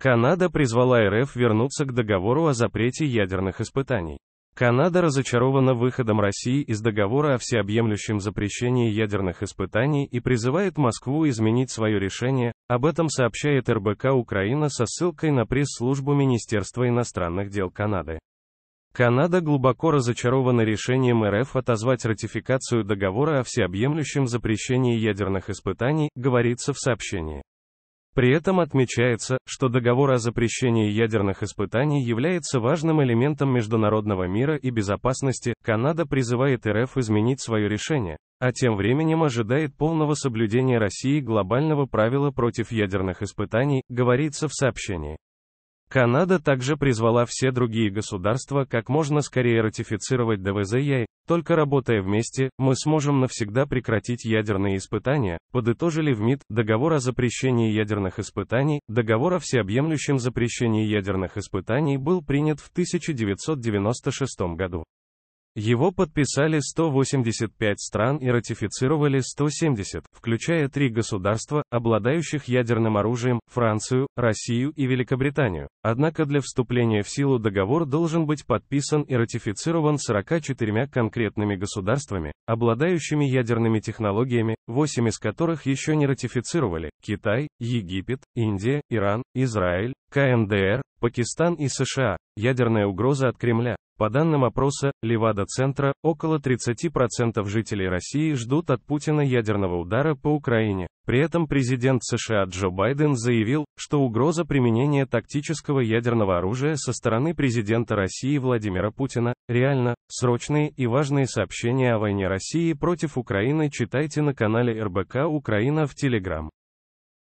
Канада призвала РФ вернуться к договору о запрете ядерных испытаний. Канада разочарована выходом России из договора о всеобъемлющем запрещении ядерных испытаний и призывает Москву изменить свое решение, об этом сообщает РБК Украина со ссылкой на пресс-службу Министерства иностранных дел Канады. Канада глубоко разочарована решением РФ отозвать ратификацию договора о всеобъемлющем запрещении ядерных испытаний, говорится в сообщении. При этом отмечается, что договор о запрещении ядерных испытаний является важным элементом международного мира и безопасности, Канада призывает РФ изменить свое решение, а тем временем ожидает полного соблюдения России глобального правила против ядерных испытаний, говорится в сообщении. Канада также призвала все другие государства как можно скорее ратифицировать ДВЗЯИ, только работая вместе, мы сможем навсегда прекратить ядерные испытания, подытожили в МИД договор о запрещении ядерных испытаний, договор о всеобъемлющем запрещении ядерных испытаний был принят в 1996 году. Его подписали 185 стран и ратифицировали 170, включая три государства, обладающих ядерным оружием, Францию, Россию и Великобританию. Однако для вступления в силу договор должен быть подписан и ратифицирован 44 конкретными государствами, обладающими ядерными технологиями, 8 из которых еще не ратифицировали – Китай, Египет, Индия, Иран, Израиль, КНДР, Пакистан и США. Ядерная угроза от Кремля. По данным опроса Левада-центра, около 30% жителей России ждут от Путина ядерного удара по Украине. При этом президент США Джо Байден заявил, что угроза применения тактического ядерного оружия со стороны президента России Владимира Путина реально. Срочные и важные сообщения о войне России против Украины читайте на канале РБК Украина в Телеграм.